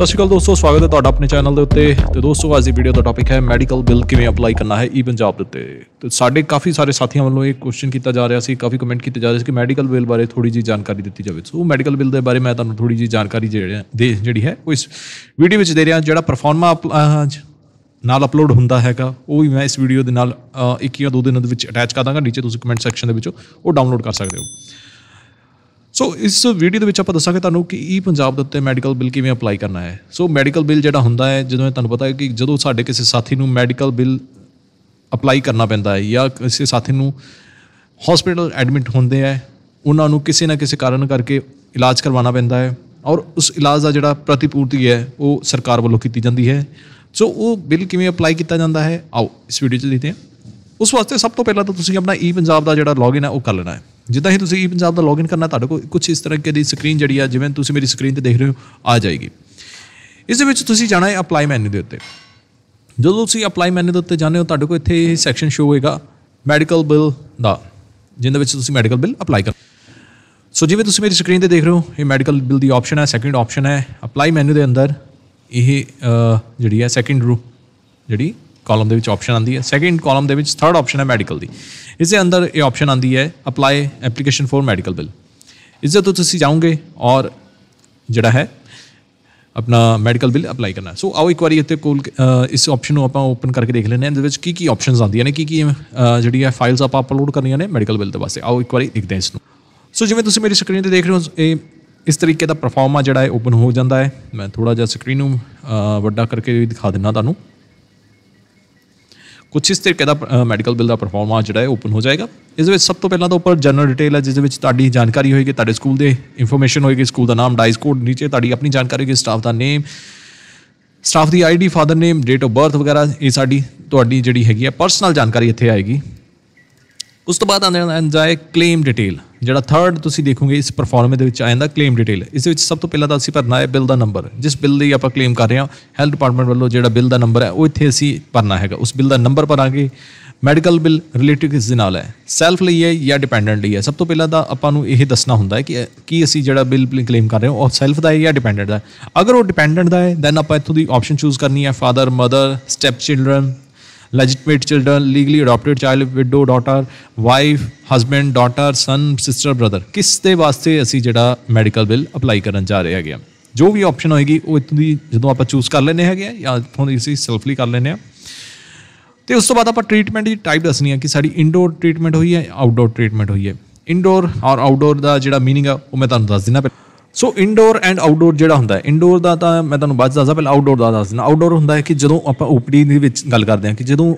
ਸਤਿ ਸ਼੍ਰੀ ਅਕਾਲ ਦੋਸਤੋ ਸਵਾਗਤ ਹੈ ਤੁਹਾਡਾ ਆਪਣੇ ਚੈਨਲ ਦੇ ਉੱਤੇ ਤੇ ਦੋਸਤੋ ਅੱਜ ਦੀ ਵੀਡੀਓ ਦਾ ਟੌਪਿਕ ਹੈ ਮੈਡੀਕਲ ਬਿੱਲ ਕਿਵੇਂ ਅਪਲਾਈ ਕਰਨਾ ਹੈ ਈ ਪੰਜਾਬ ਦੇ ਉੱਤੇ ਤੇ ਸਾਡੇ ਕਾਫੀ ਸਾਰੇ ਸਾਥੀਆਂ ਵੱਲੋਂ ਇਹ ਕੁਐਸਚਨ ਕੀਤਾ ਜਾ ਰਿਹਾ ਸੀ ਕਾਫੀ ਕਮੈਂਟ ਕੀਤੇ ਜਾ ਰਹੇ ਸੀ ਕਿ ਮੈਡੀਕਲ ਬਿੱਲ ਬਾਰੇ ਥੋੜੀ ਜੀ ਜਾਣਕਾਰੀ ਦਿੱਤੀ ਜਾਵੇ ਸੋ ਮੈਡੀਕਲ ਬਿੱਲ ਦੇ ਬਾਰੇ ਮੈਂ ਤੁਹਾਨੂੰ ਥੋੜੀ ਜੀ ਜਾਣਕਾਰੀ ਦੇ ਦੇ ਜਿਹੜੀ ਹੈ ਉਹ ਇਸ ਵੀਡੀਓ ਵਿੱਚ ਦੇ ਰਿਹਾ ਜਿਹੜਾ ਪਰਫਾਰਮਾ ਨਾਲ ਅਪਲੋਡ ਹੁੰਦਾ ਹੈਗਾ ਉਹ ਵੀ ਮੈਂ ਇਸ ਵੀਡੀਓ ਦੇ ਨਾਲ ਇੱਕ ਜਾਂ ਦੋ ਦਿਨਾਂ ਦੇ ਵਿੱਚ ਅਟੈਚ ਕਰ ਦਾਂਗਾ ਨੀਚੇ ਤੁਸੀਂ ਕਮੈਂਟ ਸੈਕਸ਼ਨ ਦੇ ਵਿੱਚ ਉਹ ਡਾਊਨਲੋਡ ਕਰ ਸਕਦੇ ਹੋ ਸੋ ਇਸ ਵੀਡੀਓ ਦੇ ਵਿੱਚ ਆਪਾਂ ਦੱਸਾਂਗੇ ਤੁਹਾਨੂੰ ਕਿ ਈ ਪੰਜਾਬ ਦੇ ਉੱਤੇ ਮੈਡੀਕਲ ਬਿੱਲ ਕਿਵੇਂ ਅਪਲਾਈ ਕਰਨਾ ਹੈ ਸੋ ਮੈਡੀਕਲ ਬਿੱਲ ਜਿਹੜਾ ਹੁੰਦਾ ਹੈ ਜਦੋਂ ਤੁਹਾਨੂੰ ਪਤਾ ਹੈ ਕਿ ਜਦੋਂ ਸਾਡੇ ਕਿਸੇ ਸਾਥੀ ਨੂੰ ਮੈਡੀਕਲ ਬਿੱਲ ਅਪਲਾਈ ਕਰਨਾ ਪੈਂਦਾ ਹੈ ਜਾਂ ਕਿਸੇ ਸਾਥੀ ਨੂੰ ਹਸਪੀਟਲ ਐਡਮਿਟ ਹੁੰਦੇ ਆ ਉਹਨਾਂ ਨੂੰ ਕਿਸੇ ਨਾ ਕਿਸੇ ਕਾਰਨ ਕਰਕੇ ਇਲਾਜ ਕਰਵਾਉਣਾ ਪੈਂਦਾ ਹੈ ਔਰ ਉਸ ਇਲਾਜ ਦਾ ਜਿਹੜਾ ਪ੍ਰਤੀਪੂਰਤੀ ਹੈ ਉਹ ਸਰਕਾਰ ਵੱਲੋਂ ਕੀਤੀ ਜਾਂਦੀ ਹੈ ਸੋ ਉਹ ਬਿੱਲ ਕਿਵੇਂ ਅਪਲਾਈ ਕੀਤਾ ਜਾਂਦਾ ਹੈ ਆਓ ਇਸ ਵੀਡੀਓ 'ਚ ਦੇਖਦੇ ਹਾਂ ਉਸ ਵਾਸਤੇ ਸਭ ਤੋਂ ਪਹਿਲਾਂ ਤਾਂ ਤੁਸੀਂ ਆਪਣਾ ਈ e ਪੰਜਾਬ ਦਾ ਜਿਹੜਾ ਲੌਗਇਨ ਹੈ ਉਹ ਕਰ ਲੈਣਾ ਹੈ ਜਿੱਦਾਂ ਹੀ ਤੁਸੀਂ ਪੰਜਾਬ ਦਾ ਲੌਗਇਨ ਕਰਨਾ ਤੁਹਾਡੇ ਕੋਲ ਕੁਝ ਇਸ ਤਰ੍ਹਾਂ ਦੀ ਸਕਰੀਨ ਜਿਹੜੀ ਆ ਜਿਵੇਂ ਤੁਸੀਂ ਮੇਰੀ ਸਕਰੀਨ ਤੇ ਦੇਖ ਰਹੇ ਹੋ ਆ ਜਾਏਗੀ ਇਸ ਦੇ ਵਿੱਚ ਤੁਸੀਂ ਜਾਣਾ ਹੈ ਅਪਲਾਈ ਮੈਨੂ ਦੇ ਉੱਤੇ ਜਦੋਂ ਤੁਸੀਂ ਅਪਲਾਈ ਮੈਨੂ ਦੇ ਉੱਤੇ ਜਾਣੇ ਹੋ ਤੁਹਾਡੇ ਕੋਲ ਇੱਥੇ ਇਹ ਸੈਕਸ਼ਨ ਸ਼ੋ ਹੋਏਗਾ ਮੈਡੀਕਲ ਬਿੱਲ ਦਾ ਜਿੰਦੇ ਵਿੱਚ ਤੁਸੀਂ ਮੈਡੀਕਲ ਬਿੱਲ ਅਪਲਾਈ ਕਰ ਸੋ ਜਿਵੇਂ ਤੁਸੀਂ ਮੇਰੀ ਸਕਰੀਨ ਤੇ ਦੇਖ ਰਹੇ ਹੋ ਇਹ ਮੈਡੀਕਲ ਬਿੱਲ ਦੀ ਆਪਸ਼ਨ ਹੈ ਸੈਕੰਡ ਆਪਸ਼ਨ ਹੈ ਅਪਲਾਈ ਮੈਨੂ ਦੇ ਅੰਦਰ ਇਹ ਜਿਹੜੀ ਹੈ ਸੈਕੰਡ ਰੂ ਜਿਹੜੀ ਕਾਲਮ ਦੇ ਵਿੱਚ ਆਪਸ਼ਨ ਆਂਦੀ ਹੈ ਸੈਕੰਡ ਕਾਲਮ ਦੇ ਵਿੱਚ ਥਰਡ ਆਪਸ਼ਨ ਹੈ ਮੈਡੀਕਲ ਦੀ ਇਸ ਦੇ ਅੰਦਰ ਇਹ ਆਪਸ਼ਨ ਆਂਦੀ ਹੈ apply application for medical bill ਇਸ ਦੇ ਤੋਂ ਤੁਸੀਂ ਜਾਓਗੇ ਔਰ ਜਿਹੜਾ ਹੈ ਆਪਣਾ ਮੈਡੀਕਲ ਬਿੱਲ ਅਪਲਾਈ ਕਰਨਾ ਸੋ ਆਓ ਇੱਕ ਵਾਰੀ ਇੱਥੇ ਕੋਲ ਇਸ ਆਪਸ਼ਨ ਨੂੰ ਆਪਾਂ ਓਪਨ ਕਰਕੇ ਦੇਖ ਲੈਂਦੇ ਹਾਂ ਇਹਦੇ ਵਿੱਚ ਕੀ ਕੀ ਆਪਸ਼ਨਸ ਆਉਂਦੀਆਂ ਨੇ ਕੀ ਕੀ ਜਿਹੜੀ ਹੈ ਫਾਈਲਸ ਆਪਾਂ ਅਪਲੋਡ ਕਰਨੀਆਂ ਨੇ ਮੈਡੀਕਲ ਬਿੱਲ ਦੇ ਵਾਸਤੇ ਆਓ ਇੱਕ ਵਾਰੀ ਦੇਖਦੇ ਹਾਂ ਇਸ ਨੂੰ ਸੋ ਜਿਵੇਂ ਤੁਸੀਂ ਮੇਰੀ ਸਕਰੀਨ ਤੇ ਦੇਖ ਰਹੇ ਹੋ ਇਹ ਇਸ ਤਰੀਕੇ ਦਾ ਪਰਫਾਰਮਾ ਜਿਹੜਾ ਹੈ ਓਪਨ ਹੋ ਜਾਂਦਾ ਹੈ ਮੈਂ ਥੋੜਾ ਜਿਹਾ ਸਕਰੀਨ ਨੂੰ ਵੱਡਾ ਕਰਕੇ ਦਿਖਾ ਦਿੰਨਾ ਤੁਹਾਨੂੰ ਕੁਝ ਇਸ ਤਰੀਕੇ ਦਾ ਮੈਡੀਕਲ ਬਿੱਲ ਦਾ ਪਰਫਾਰਮਾ ਜਿਹੜਾ ਹੈ ਓਪਨ ਹੋ ਜਾਏਗਾ ਇਸ ਵਿੱਚ ਸਭ ਤੋਂ ਪਹਿਲਾਂ ਤਾਂ ਉੱਪਰ ਜਨਰਲ ਡਿਟੇਲ ਹੈ ਜਿਸ ਦੇ ਵਿੱਚ ਤੁਹਾਡੀ ਜਾਣਕਾਰੀ ਹੋਏਗੀ ਤੁਹਾਡੇ ਸਕੂਲ ਦੇ ਇਨਫੋਰਮੇਸ਼ਨ ਹੋਏਗੀ ਸਕੂਲ ਦਾ ਨਾਮ ਡਾਈਸ ਕੋਡ ਨੀਚੇ ਤੁਹਾਡੀ ਆਪਣੀ ਜਾਣਕਾਰੀ ਹੋਏਗੀ ਸਟਾਫ ਦਾ ਨੇਮ ਸਟਾਫ ਦੀ ID father name date of birth ਵਗੈਰਾ ਇਹ ਸਾਡੀ ਤੁਹਾਡੀ ਜਿਹੜੀ ਹੈਗੀ ਹੈ ਪਰਸਨਲ ਜਾਣਕਾਰੀ ਇੱਥੇ ਆਏਗੀ ਉਸ ਤੋਂ ਬਾਅਦ ਆਉਂਦੇ ਹਨ ਐਂਜਾਇ ਕਲੇਮ ਡਿਟੇਲ ਜਿਹੜਾ ਥਰਡ ਤੁਸੀਂ ਦੇਖੋਗੇ ਇਸ ਪਰਫਾਰਮੈਂਸ ਦੇ ਵਿੱਚ ਆ ਜਾਂਦਾ ਕਲੇਮ ਡਿਟੇਲ ਇਸ ਵਿੱਚ ਸਭ ਤੋਂ ਪਹਿਲਾਂ ਤਾਂ ਅਸੀਂ ਭਰਨਾ ਹੈ ਬਿੱਲ ਦਾ ਨੰਬਰ ਜਿਸ ਬਿੱਲ ਦੀ ਆਪਾਂ ਕਲੇਮ ਕਰ ਰਹੇ ਹਾਂ ਹੈਲਥ ਡਿਪਾਰਟਮੈਂਟ ਵੱਲੋਂ ਜਿਹੜਾ ਬਿੱਲ ਦਾ ਨੰਬਰ ਹੈ ਉਹ ਇੱਥੇ ਅਸੀਂ ਭਰਨਾ ਹੈਗਾ ਉਸ ਬਿੱਲ ਦਾ ਨੰਬਰ ਭਰਾਂਗੇ ਮੈਡੀਕਲ ਬਿੱਲ ਰਿਲੇਟਿਡ ਕਿਸ ਨਾਲ ਹੈ ਸੈਲਫ ਲਈ ਹੈ ਜਾਂ ਡਿਪੈਂਡੈਂਟ ਲਈ ਹੈ ਸਭ ਤੋਂ ਪਹਿਲਾਂ ਤਾਂ ਆਪਾਂ ਨੂੰ ਇਹ ਦੱਸਣਾ ਹੁੰਦਾ ਹੈ ਕਿ ਕੀ ਅਸੀਂ ਜਿਹੜਾ ਬਿੱਲ ਕਲੇਮ ਕਰ ਰਹੇ ਹਾਂ ਉਹ ਸੈਲਫ ਦਾ ਹੈ ਜਾਂ ਡਿਪੈਂਡੈਂਟ ਦਾ ਹੈ ਅਗਰ ਉਹ ਡਿਪੈਂਡੈਂਟ ਦਾ ਹੈ ਦੈਨ ਆਪਾਂ ਇੱਥੋਂ ਦੀ ਆਪਸ਼ਨ ਚੂਜ਼ ਕਰਨੀ ਹੈ father mother step children legitimate children, legally adopted child, widow, daughter, wife, husband, daughter, son, sister, brother ਕਿਸ ਦੇ ਵਾਸਤੇ ਅਸੀਂ ਜਿਹੜਾ ਮੈਡੀਕਲ ਬਿੱਲ ਅਪਲਾਈ ਕਰਨ ਜਾ ਰਹੇ ਹੈਗੇ ਆ ਜੋ ਵੀ ਆਪਸ਼ਨ ਹੋਏਗੀ ਉਹ ਇਤੋਂ ਦੀ ਜਦੋਂ ਆਪਾਂ ਚੂਜ਼ ਕਰ ਲੈਨੇ ਹੈਗੇ ਆ ਜਾਂ ਇਥੋਂ ਦੀ ਅਸੀਂ ਸੈਲਫਲੀ ਕਰ ਲੈਨੇ ਆ ਤੇ ਉਸ ਤੋਂ ਬਾਅਦ ਆਪਾਂ ਟ੍ਰੀਟਮੈਂਟ ਦੀ ਟਾਈਪ ਦੱਸਣੀ ਆ ਕਿ ਸਾਡੀ ਇਨਡੋਰ ਟ੍ਰੀਟਮੈਂਟ ਹੋਈ ਹੈ ਆਊਟਡੋਰ ਟ੍ਰੀਟਮੈਂਟ ਹੋਈ ਹੈ ਇਨਡੋਰ ਔਰ ਆਊਟਡੋਰ ਦਾ ਜਿਹੜਾ मीनिंग ਆ ਉਹ ਮੈਂ ਤੁਹਾਨੂੰ ਦੱਸ ਦਿੰਦਾ ਪਹਿਲਾਂ ਸੋ ਇਨਡੋਰ ਐਂਡ ਆਊਟਡੋਰ ਜਿਹੜਾ ਹੁੰਦਾ ਹੈ ਇਨਡੋਰ ਦਾ ਤਾਂ ਮੈਂ ਤੁਹਾਨੂੰ ਬਾਅਦ ਦੱਸਦਾ ਪਹਿਲਾਂ ਆਊਟਡੋਰ ਦਾ ਦੱਸਦਾ ਆਊਟਡੋਰ ਹੁੰਦਾ ਹੈ ਕਿ ਜਦੋਂ ਆਪਾਂ ਓਪੀਡੀ ਦੇ ਵਿੱਚ ਗੱਲ ਕਰਦੇ ਹਾਂ ਕਿ ਜਦੋਂ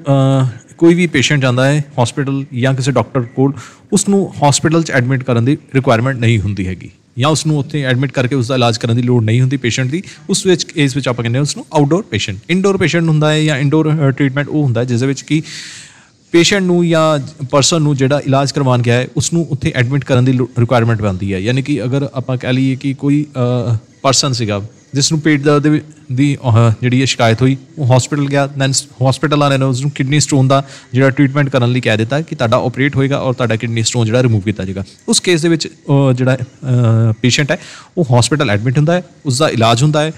ਕੋਈ ਵੀ ਪੇਸ਼ੈਂਟ ਜਾਂਦਾ ਹੈ ਹਸਪੀਟਲ ਜਾਂ ਕਿਸੇ ਡਾਕਟਰ ਕੋਲ ਉਸ ਨੂੰ ਹਸਪੀਟਲ 'ਚ ਐਡਮਿਟ ਕਰਨ ਦੀ ਰਿਕੁਆਇਰਮੈਂਟ ਨਹੀਂ ਹੁੰਦੀ ਹੈਗੀ ਜਾਂ ਉਸ ਨੂੰ ਉੱਥੇ ਐਡਮਿਟ ਕਰਕੇ ਉਸ ਦਾ ਇਲਾਜ ਕਰਨ ਦੀ ਲੋੜ ਨਹੀਂ ਹੁੰਦੀ ਪੇਸ਼ੈਂਟ ਦੀ ਉਸ ਵਿੱਚ ਇਸ ਵਿੱਚ ਆਪਾਂ ਕਹਿੰਦੇ ਹਾਂ ਉਸ ਨੂੰ ਆਊਟਡੋਰ ਪੇਸ਼ੈਂਟ ਇਨਡੋਰ ਪੇਸ਼ੈਂਟ ਹੁੰਦਾ ਹੈ ਜਾਂ ਇਨਡੋਰ ਟ੍ਰੀਟਮੈਂਟ ਉਹ ਹੁੰਦਾ ਹੈ ਜਿਸ ਦੇ ਵਿੱਚ ਕਿ ਪੇਸ਼ੈਂਟ ਨੂੰ ਜਾਂ ਪਰਸਨ ਨੂੰ ਜਿਹੜਾ ਇਲਾਜ ਕਰਵਾਉਣ ਗਿਆ ਹੈ ਉਸ ਨੂੰ ਉੱਥੇ ਐਡਮਿਟ ਕਰਨ ਦੀ ਰਿਕੁਆਇਰਮੈਂਟ ਬਣਦੀ ਹੈ ਯਾਨੀ ਕਿ ਅਗਰ ਆਪਾਂ ਕਹਿ ਲਈਏ ਕਿ ਕੋਈ ਪਰਸਨ ਸੀਗਾ ਜਿਸ ਨੂੰ ਪੇਟ ਦਰਦ ਦੀ ਜਿਹੜੀ ਸ਼ਿਕਾਇਤ ਹੋਈ ਉਹ ਹਸਪੀਟਲ ਗਿਆ ਦੈਨ ਹਸਪੀਟਲ ਵਾਲਿਆਂ ਨੇ ਉਸ ਨੂੰ ਕਿਡਨੀ ਸਟੋਨ ਦਾ ਜਿਹੜਾ ਟ੍ਰੀਟਮੈਂਟ ਕਰਨ ਲਈ ਕਹਿ ਦਿੱਤਾ ਕਿ ਤੁਹਾਡਾ ਆਪਰੇਟ ਹੋਏਗਾ ਔਰ ਤੁਹਾਡਾ ਕਿਡਨੀ ਸਟੋਨ ਜਿਹੜਾ ਰਿਮੂਵ ਕੀਤਾ ਜਾਏਗਾ ਉਸ ਕੇਸ ਦੇ ਵਿੱਚ ਜਿਹੜਾ ਪੇਸ਼ੈਂਟ ਹੈ ਉਹ ਹਸਪੀਟਲ ਐਡਮਿਟ ਹੁੰਦਾ ਹੈ ਉਸ ਦਾ ਇਲਾਜ ਹੁੰਦਾ ਹੈ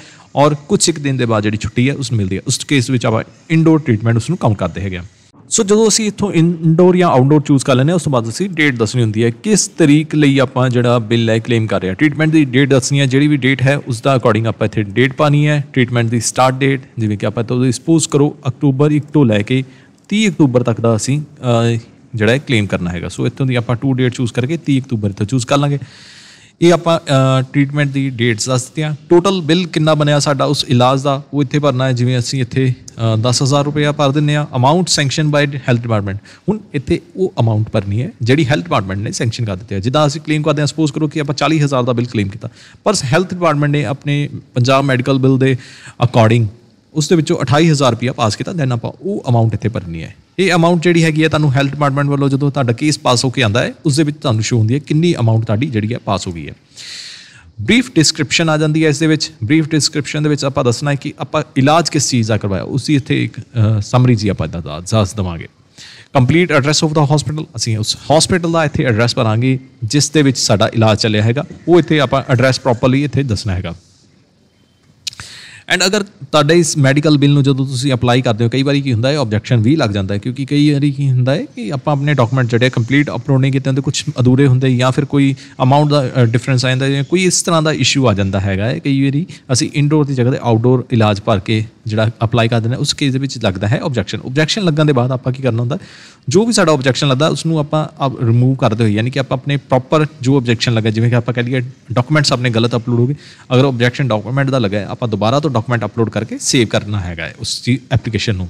ਔਰ ਕੁਝ ਇੱਕ ਦਿਨ ਦੇ ਬਾਅਦ ਜਿਹੜੀ ਛੁੱਟੀ ਹੈ ਉਸ ਨੂੰ ਮਿਲਦੀ ਹੈ ਉਸ ਕੇਸ ਵਿੱਚ ਆਪਾਂ ਇਨਡੋਰ ਟ੍ਰੀਟਮੈਂਟ ਉਸ ਨੂੰ ਕਾਊਂਟ ਕਰਦੇ ਹੈਗੇ ਆ ਸੋ ਜਦੋਂ ਅਸੀਂ ਇਥੋਂ ਇਨਡੋਰ ਜਾਂ ਆਊਟਡੋਰ ਚੂਜ਼ ਕਰ ਲੈਨੇ ਉਸ ਤੋਂ ਬਾਅਦ ਅਸੀਂ ਡੇਟ ਦੱਸਣੀ ਹੁੰਦੀ ਹੈ ਕਿਸ ਤਰੀਕ ਲਈ ਆਪਾਂ ਜਿਹੜਾ ਬਿੱਲ ਹੈ ਕਲੇਮ ਕਰ ਰਹੇ ਹਾਂ ਟ੍ਰੀਟਮੈਂਟ ਦੀ ਡੇਟ ਦੱਸਣੀ ਹੈ ਜਿਹੜੀ ਵੀ ਡੇਟ ਹੈ ਉਸ ਦਾ ਅਕੋਰਡਿੰਗ ਆਪਾਂ ਇੱਥੇ ਡੇਟ ਪਾਣੀ ਹੈ ਟ੍ਰੀਟਮੈਂਟ ਦੀ ਸਟਾਰਟ ਡੇਟ ਜਿਵੇਂ ਕਿ ਆਪਾਂ ਤੋਂ ਸਪੋਜ਼ ਕਰੋ ਅਕਤੂਬਰ 1 ਤੋਂ ਲੈ ਕੇ 30 ਅਕਤੂਬਰ ਤੱਕ ਦਾ ਅਸੀਂ ਜਿਹੜਾ ਹੈ ਕਲੇਮ ਕਰਨਾ ਹੈਗਾ ਸੋ ਇਥੋਂ ਦੀ ਆਪਾਂ ਟੂ ਡੇਟ ਚੂਜ਼ ਕਰਕੇ 30 ਅਕਤੂਬਰ ਤੋਂ ਚੂਜ਼ ਕਰ ਲਾਂਗੇ ਇਹ ਆਪਾਂ ਟ੍ਰੀਟਮੈਂਟ ਦੀ ਡੇਟਸ ਦੱਸ ਦਿੱਤੀਆਂ ਟੋਟਲ ਬਿੱਲ ਕਿੰਨਾ ਬਣਿਆ ਸਾਡਾ ਉਸ ਇਲਾਜ ਦਾ ਉਹ ਇੱਥੇ ਭਰਨਾ ਹੈ ਜਿਵੇਂ ਅਸੀਂ ਇੱਥੇ 10000 ਰੁਪਏ ਭਰ ਦਿੰਨੇ ਆ amount sanction by health department ਹੁਣ ਇੱਥੇ ਉਹ ਅਮਾਉਂਟ ਭਰਨੀ ਹੈ ਜਿਹੜੀ ਹੈਲਥ ਡਿਪਾਰਟਮੈਂਟ ਨੇ ਸੈਂਕਸ਼ਨ ਕਰ ਦਿੱਤੀ ਹੈ ਜਿੱਦਾਂ ਅਸੀਂ ਕਲੇਮ ਕਰਦੇ ਹਾਂ ਸਪੋਜ਼ ਕਰੋ ਕਿ ਆਪਾਂ 40000 ਦਾ ਬਿੱਲ ਕਲੇਮ ਕੀਤਾ ਪਰ ਹੈਲਥ ਡਿਪਾਰਟਮੈਂਟ ਨੇ ਆਪਣੇ ਪੰਜਾਬ ਮੈਡੀਕਲ ਬਿੱਲ ਦੇ ਅਕੋਰਡਿੰਗ ਉਸ ਦੇ ਵਿੱਚੋਂ 28000 ਰੁਪਏ ਪਾਸ ਕੀਤਾ ਦੈਨ ਆਪਾਂ ਉਹ ਅਮਾਉਂਟ ਇੱਥੇ ਭਰਨੀ ਹੈ ਇਹ ਅਮਾਉਂਟ ਜਿਹੜੀ ਹੈਗੀ ਹੈ ਤੁਹਾਨੂੰ ਹੈਲਥ ਡਿਪਾਰਟਮੈਂਟ ਵੱਲੋਂ ਜਦੋਂ ਤੁਹਾਡਾ ਕੇਸ ਪਾਸ ਹੋ ਕੇ ਆਂਦਾ ਹੈ ਉਸ ਦੇ ਵਿੱਚ ਤੁਹਾਨੂੰ ਸ਼ੋ ਹੁੰਦੀ ਹੈ ਕਿੰਨੀ ਅਮਾਉਂਟ ਤੁਹਾਡੀ ਜਿਹੜੀ ਹੈ ਪਾਸ ਹੋ ਗਈ ਹੈ ਬਰੀਫ ਡਿਸਕ੍ਰਿਪਸ਼ਨ ਆ ਜਾਂਦੀ ਹੈ ਇਸ ਦੇ ਵਿੱਚ ਬਰੀਫ ਡਿਸਕ੍ਰਿਪਸ਼ਨ ਦੇ ਵਿੱਚ ਆਪਾਂ ਦੱਸਣਾ ਹੈ ਕਿ ਆਪਾਂ ਇਲਾਜ ਕਿਸ ਚੀਜ਼ ਦਾ ਕਰਵਾਇਆ ਉਸੇ ਇੱਥੇ ਇੱਕ ਸਮਰੀ ਜੀ ਆਪਾਂ ਦਾ ਦੱਸ ਦਵਾਂਗੇ ਕੰਪਲੀਟ ਐਡਰੈਸ ਆਫ ਦਾ ਹਸਪੀਟਲ ਅਸੀਂ ਉਸ ਹਸਪੀਟਲ ਦਾ ਇੱਥੇ ਐਡਰੈਸ ਭਰਾਂਗੇ ਜਿਸ ਦੇ ਵਿੱਚ ਸਾਡਾ ਇਲਾਜ ਚੱਲਿਆ ਹੈਗਾ ਉਹ ਇੱਥੇ ਆਪਾਂ ਐਡਰੈਸ ਪ੍ਰੋਪਰਲੀ ਇੱਥੇ ਦੱਸਣਾ ਹੈਗਾ ਐਂਡ ਅਗਰ ਤੁਹਾਡੇ ਇਸ ਮੈਡੀਕਲ ਬਿੱਲ ਨੂੰ ਜਦੋਂ ਤੁਸੀਂ ਅਪਲਾਈ ਕਰਦੇ ਹੋ ਕਈ ਵਾਰੀ ਕੀ ਹੁੰਦਾ ਹੈ ਆਬਜੈਕਸ਼ਨ ਵੀ ਲੱਗ ਜਾਂਦਾ ਹੈ ਕਿਉਂਕਿ ਕਈ ਵਾਰੀ ਕੀ ਹੁੰਦਾ ਹੈ ਕਿ ਆਪਾਂ ਆਪਣੇ ਡਾਕੂਮੈਂਟ ਜਿਹੜੇ ਕੰਪਲੀਟ ਅਪਲੋਡ ਨਹੀਂ ਕੀਤੇ ਹੁੰਦੇ ਕੁਝ ਅਧੂਰੇ ਹੁੰਦੇ ਜਾਂ ਫਿਰ ਕੋਈ ਅਮਾਉਂਟ ਦਾ ਡਿਫਰੈਂਸ ਆ ਜਾਂਦਾ ਜਾਂ ਕੋਈ ਇਸ ਤਰ੍ਹਾਂ ਦਾ ਇਸ਼ੂ ਆ ਜਾਂਦਾ ਹੈਗਾ ਹੈ ਕਈ ਵਾਰੀ ਅਸੀਂ ਇਨਡੋਰ ਦੀ ਜਗ੍ਹਾ ਤੇ ਆਊਟਡੋਰ ਇਲਾਜ ਭਰ ਕੇ ਜਿਹੜਾ ਅਪਲਾਈ ਕਰ ਦਿੰਦੇ ਉਸ ਕੇਸ ਦੇ ਵਿੱਚ ਲੱਗਦਾ ਹੈ ਆਬਜੈਕਸ਼ਨ ਆਬਜੈਕਸ਼ਨ ਲੱਗਣ ਦੇ ਬਾਅਦ ਆਪਾਂ ਕੀ ਕਰਨਾ ਹੁੰਦਾ ਜੋ ਵੀ ਸਾਡਾ ਆਬਜੈਕਸ਼ਨ ਲੱਗਦਾ ਉਸ ਨੂੰ ਆਪਾਂ ਰਿਮੂਵ ਕਰਦੇ ਹੋਏ ਯਾਨੀ ਕਿ ਆਪਾਂ ਆਪਣੇ ਪ੍ਰੋਪਰ ਜੋ ਆਬਜੈਕਸ਼ਨ ਲੱਗਾ ਜਿਵੇਂ ਕਿ ਆਪਾਂ ਕਹਿੰਦੇ ਡਾਕੂਮੈਂਟਸ ਆਪਣੇ ਗਲਤ ਅਪਲੋਡ ਹੋ ਗਏ ਅਗਰ ਆਬਜੈਕਸ਼ਨ ਡਾਕੂਮੈਂਟ ਦਾ ਲੱਗਾ ਹੈ ਆਪਾਂ ਦੁਬਾਰਾ ਤੋਂ ਡਾਕੂਮੈਂਟ ਅਪਲੋਡ ਕਰਕੇ ਸੇਵ ਕਰਨਾ ਹੈਗਾ ਉਸ ਐਪਲੀਕੇਸ਼ਨ ਨੂੰ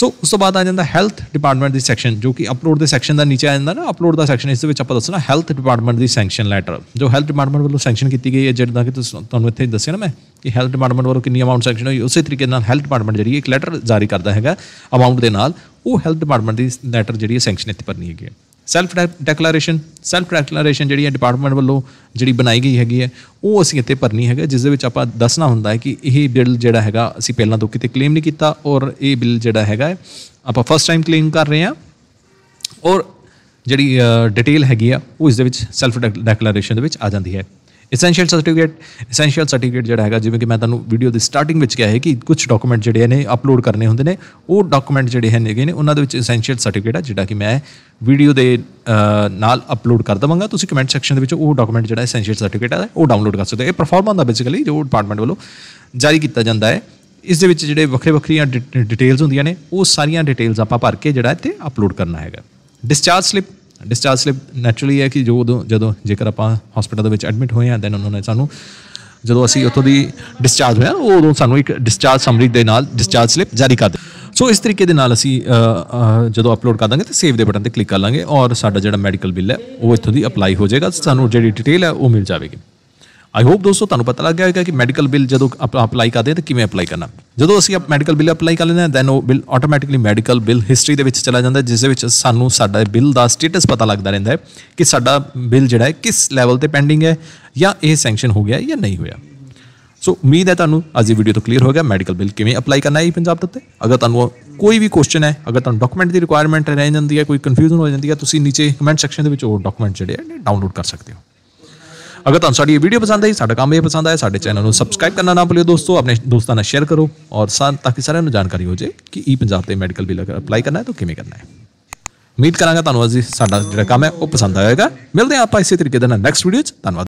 ਸੋ ਉਸ ਤੋਂ ਬਾਅਦ ਆ ਜਾਂਦਾ ਹੈਲਥ ਡਿਪਾਰਟਮੈਂਟ ਦੀ ਸੈਕਸ਼ਨ ਜੋ ਕਿ ਅਪਲੋਡ ਦੇ ਸੈਕਸ਼ਨ ਦਾ ਨੀਚੇ ਆ ਜਾਂਦਾ ਨਾ ਅਪਲੋਡ ਦਾ ਸੈਕਸ਼ਨ ਇਸ ਦੇ ਵਿੱਚ ਆਪਾਂ ਦੱਸਣਾ ਹੈਲਥ ਡਿਪਾਰਟਮੈਂਟ ਦੀ ਸੈਂਕਸ਼ਨ ਲੈਟਰ ਜੋ ਹੈਲਥ ਡਿਪਾਰਟਮੈਂਟ ਵੱਲੋਂ ਸੈਂਕਸ਼ਨ ਕੀਤੀ ਗਈ ਹੈ ਜਿਹੜਾ ਕਿ ਤੁਹਾਨੂੰ ਇੱਥੇ ਦੱਸਿਆ ਨਾ ਮੈਂ ਕਿ ਹੈਲਥ ਡਿਪਾਰਟਮੈਂਟ ਵੱਲੋਂ ਕਿੰਨੀ ਅਮਾਉਂਟ ਸੈਂਕਸ਼ਨ ਹੋਈ ਉਸੇ ਤਰੀਕੇ ਨਾਲ ਹੈਲਥ ਡਿਪਾਰਟਮੈਂਟ ਜਿਹੜੀ ਇੱਕ ਲੈਟਰ ਜਾਰੀ ਕਰਦਾ ਹੈਗਾ ਅਮਾਉਂਟ ਦੇ ਨਾਲ ਉਹ ਹੈਲਥ ਡਿਪਾਰਟਮੈਂਟ ਦੀ ਲੈਟਰ ਜਿਹੜੀ ਹੈ ਸੈਂਕਸ਼ਨ ਇੱਥੇ ਭਰਨੀ ਹੈਗੀ ਹੈ ਸੈਲਫ ਡੈਕਲੇਰੇਸ਼ਨ ਸੈਲਫ ਡੈਕਲੇਰੇਸ਼ਨ ਜਿਹੜੀ ਹੈ ਡਿਪਾਰਟਮੈਂਟ ਵੱਲੋਂ ਜਿਹੜੀ ਬਣਾਈ ਗਈ ਹੈਗੀ ਹੈ ਉਹ ਅਸੀਂ ਇੱਥੇ ਭਰਨੀ ਹੈਗਾ ਜਿਸ ਦੇ ਵਿੱਚ ਆਪਾਂ ਦੱਸਣਾ ਹੁੰਦਾ ਹੈ ਕਿ ਇਹ ਬਿੱਲ ਜਿਹੜਾ ਹੈਗਾ ਅਸੀਂ ਪਹਿਲਾਂ ਤੋਂ ਕਿਤੇ ਕਲੇਮ ਨਹੀਂ ਕੀਤਾ ਔਰ ਇਹ ਬਿੱਲ ਜਿਹੜਾ ਹੈਗਾ ਆਪਾਂ ਫਸਟ ਟਾਈਮ ਕਲੇਮ ਕਰ ਰਹੇ ਹਾਂ ਔਰ ਜਿਹੜੀ ਡਿਟੇਲ ਹੈਗੀ ਆ ਉਹ ਇਸ ਦੇ ਵਿੱਚ ਸੈਲਫ ਡੈਕਲੇਰੇਸ਼ਨ ਦੇ ਵਿੱਚ ਆ ਜਾਂਦੀ ਹੈ ਐਸੈਂਸ਼ੀਅਲ ਸਰਟੀਫਿਕੇਟ ਐਸੈਂਸ਼ੀਅਲ ਸਰਟੀਫਿਕੇਟ ਜਿਹੜਾ ਹੈਗਾ ਜਿਵੇਂ ਕਿ ਮੈਂ ਤੁਹਾਨੂੰ ਵੀਡੀਓ ਦੇ ਸਟਾਰਟਿੰਗ ਵਿੱਚ ਕਿਹਾ ਹੈ ਕਿ ਕੁਝ ਡਾਕੂਮੈਂਟ ਜਿਹੜੇ ਨੇ ਅਪਲੋਡ ਕਰਨੇ ਹੁੰਦੇ ਨੇ ਉਹ ਡਾਕੂਮੈਂਟ ਜਿਹੜੇ ਹੈਗੇ ਨੇ ਉਹਨਾਂ ਦੇ ਵਿੱਚ ਐਸੈਂਸ਼ੀਅਲ ਸਰਟੀਫਿਕੇਟ ਹੈ ਜਿਹੜਾ ਕਿ ਮੈਂ ਵੀਡੀਓ ਦੇ ਨਾਲ ਅਪਲੋਡ ਕਰ ਦਵਾਂਗਾ ਤੁਸੀਂ ਕਮੈਂਟ ਸੈਕਸ਼ਨ ਦੇ ਵਿੱਚ ਉਹ ਡਾਕੂਮੈਂਟ ਜਿਹੜਾ ਐਸੈਂਸ਼ੀਅਲ ਸਰਟੀਫਿਕੇਟ ਹੈ ਉਹ ਡਾਊਨਲੋਡ ਕਰ ਸਕਦੇ ਹੋ ਇਹ ਪਰਫਾਰਮਾ ਦਾ ਬੇਸਿਕਲੀ ਜੋ ਡਿਪਾਰਟਮੈਂਟ ਵੱਲੋਂ ਜਾਰੀ ਕੀਤਾ ਜਾਂਦਾ ਹੈ ਇਸ ਦੇ ਵਿੱਚ ਜਿਹੜੇ ਵੱਖਰੇ ਵੱਖਰੀਆਂ ਡਿਟੇਲਸ ਹੁੰਦੀਆਂ ਨੇ ਉਹ ਸਾਰੀਆਂ ਡਿਟੇਲਸ ਆਪਾਂ ਭਰ ਕੇ ਜਿਹੜਾ ਇੱਥੇ ਅਪਲੋਡ ਕਰਨਾ ਹੈਗਾ discharge slip discharge slip naturally ਹੈ ਕਿ ਜੋ ਉਦੋਂ ਜਦੋਂ ਜੇਕਰ ਆਪਾਂ ਹਸਪੀਟਲ ਦੇ ਵਿੱਚ ਐਡਮਿਟ ਹੋਏ ਆ ਦੈਨ ਉਹਨਾਂ ਨੇ ਸਾਨੂੰ ਜਦੋਂ ਅਸੀਂ ਉੱਥੋਂ ਦੀ ਡਿਸਚਾਰਜ ਹੋਇਆ ਉਹ ਉਦੋਂ ਸਾਨੂੰ ਇੱਕ ਡਿਸਚਾਰਜ ਸਮਰੀ ਦੇ ਨਾਲ ਡਿਸਚਾਰਜ ਸਲਿਪ ਜਾਰੀ ਕਰ ਦਿੱਤੀ ਸੋ ਇਸ ਤਰੀਕੇ ਦੇ ਨਾਲ ਅਸੀਂ ਜਦੋਂ ਅਪਲੋਡ ਕਰ ਦਾਂਗੇ ਤੇ ਸੇਵ ਦੇ ਬਟਨ ਤੇ ਕਲਿੱਕ ਕਰ ਲਾਂਗੇ ਔਰ ਸਾਡਾ ਜਿਹੜਾ ਮੈਡੀਕਲ ਬਿੱਲ ਹੈ ਉਹ ਇੱਥੋਂ ਦੀ ਅਪਲਾਈ ਹੋ ਜਾਏਗਾ ਸਾਨੂੰ ਜਿਹੜੀ ਡਿਟੇਲ ਹੈ ਉਹ ਮਿਲ ਜਾਵੇਗੀ ਆਈ ਹੋਪ ਦੋਸਤੋ ਤੁਹਾਨੂੰ ਪਤਾ ਲੱਗ ਗਿਆ ਹੋਵੇਗਾ ਕਿ ਮੈਡੀਕਲ ਬਿੱਲ ਜਦੋਂ ਅਪਲਾਈ ਕਰਦੇ ਤਾਂ ਕਿਵੇਂ ਅਪਲਾਈ ਕਰਨਾ ਜਦੋਂ ਅਸੀਂ ਮੈਡੀਕਲ ਬਿੱਲ ਅਪਲਾਈ ਕਰ ਲੈਂਦੇ ਹਾਂ ਦੈਨ ਉਹ bill automatically medical bill history ਦੇ ਵਿੱਚ ਚਲਾ ਜਾਂਦਾ ਜਿਸ ਦੇ ਵਿੱਚ ਸਾਨੂੰ ਸਾਡਾ ਬਿੱਲ ਦਾ ਸਟੇਟਸ ਪਤਾ ਲੱਗਦਾ ਰਹਿੰਦਾ ਹੈ ਕਿ ਸਾਡਾ ਬਿੱਲ ਜਿਹੜਾ ਹੈ ਕਿਸ ਲੈਵਲ ਤੇ ਪੈਂਡਿੰਗ ਹੈ ਜਾਂ ਇਹ ਸੈਂਕਸ਼ਨ ਹੋ ਗਿਆ ਜਾਂ ਨਹੀਂ ਹੋਇਆ ਸੋ ਉਮੀਦ ਹੈ ਤੁਹਾਨੂੰ ਅੱਜ ਦੀ ਵੀਡੀਓ ਤੋਂ ਕਲੀਅਰ ਹੋ ਗਿਆ ਮੈਡੀਕਲ ਬਿੱਲ ਕਿਵੇਂ ਅਪਲਾਈ ਕਰਨਾ ਹੈ ਪੰਜਾਬ ਦੇ ਉੱਤੇ ਅਗਰ ਤੁਹਾਨੂੰ ਕੋਈ ਵੀ ਕੁਐਸਚਨ ਹੈ ਅਗਰ ਤੁਹਾਨੂੰ ਡਾਕੂਮੈਂਟ ਦੀ ਰਿਕੁਆਇਰਮੈਂਟ ਰਹਿ ਜਾਂਦੀ ਹੈ ਕੋਈ ਕਨਫਿਊਜ਼ਨ ਹੋ ਜਾਂਦੀ ਹੈ ਤੁਸੀਂ ਨੀਚੇ ਕਮੈਂਟ ਸੈਕਸ਼ਨ ਦੇ ਵਿੱਚ ਉਹ ਡਾਕੂਮੈਂਟ ਜਿਹੜੇ ਡਾਊਨਲੋਡ ਕਰ ਸਕਦੇ ਹੋ ਅਗਰ ਤੁਹਾਨੂੰ ਸਾਡੀ ਇਹ ਵੀਡੀਓ ਪਸੰਦ ਆਈ ਸਾਡਾ ਕੰਮ ਇਹ ਪਸੰਦ ਆਇਆ ਸਾਡੇ ਚੈਨਲ ਨੂੰ ਸਬਸਕ੍ਰਾਈਬ ਕਰਨਾ ਨਾ ਭੁੱਲਿਓ ਦੋਸਤੋ ਆਪਣੇ ਦੋਸਤਾਂ ਨਾਲ ਸ਼ੇਅਰ ਕਰੋ ਔਰ ਸਾਨ ਤਾਂ ਕਿ ਸਾਰਿਆਂ ਨੂੰ ਜਾਣਕਾਰੀ ਹੋ ਜਾਏ ਕਿ ਈ ਪੰਜਾਬ ਤੇ ਮੈਡੀਕਲ ਬਿੱਲ ਅਪਲਾਈ ਕਰਨਾ ਹੈ ਤਾਂ ਕਿਵੇਂ ਕਰਨਾ ਹੈ ਉਮੀਦ ਕਰਾਂਗਾ ਤੁਹਾਨੂੰ ਅੱਜ ਸਾਡਾ ਜਿਹੜਾ ਕੰਮ ਹੈ ਉਹ ਪਸੰਦ ਆਏਗਾ ਮਿਲਦੇ ਆਪਾਂ ਇਸੇ ਤਰੀਕੇ ਦੇ ਨਾਲ ਨੈਕਸਟ ਵੀਡੀਓ 'ਚ ਧੰਨਵਾਦ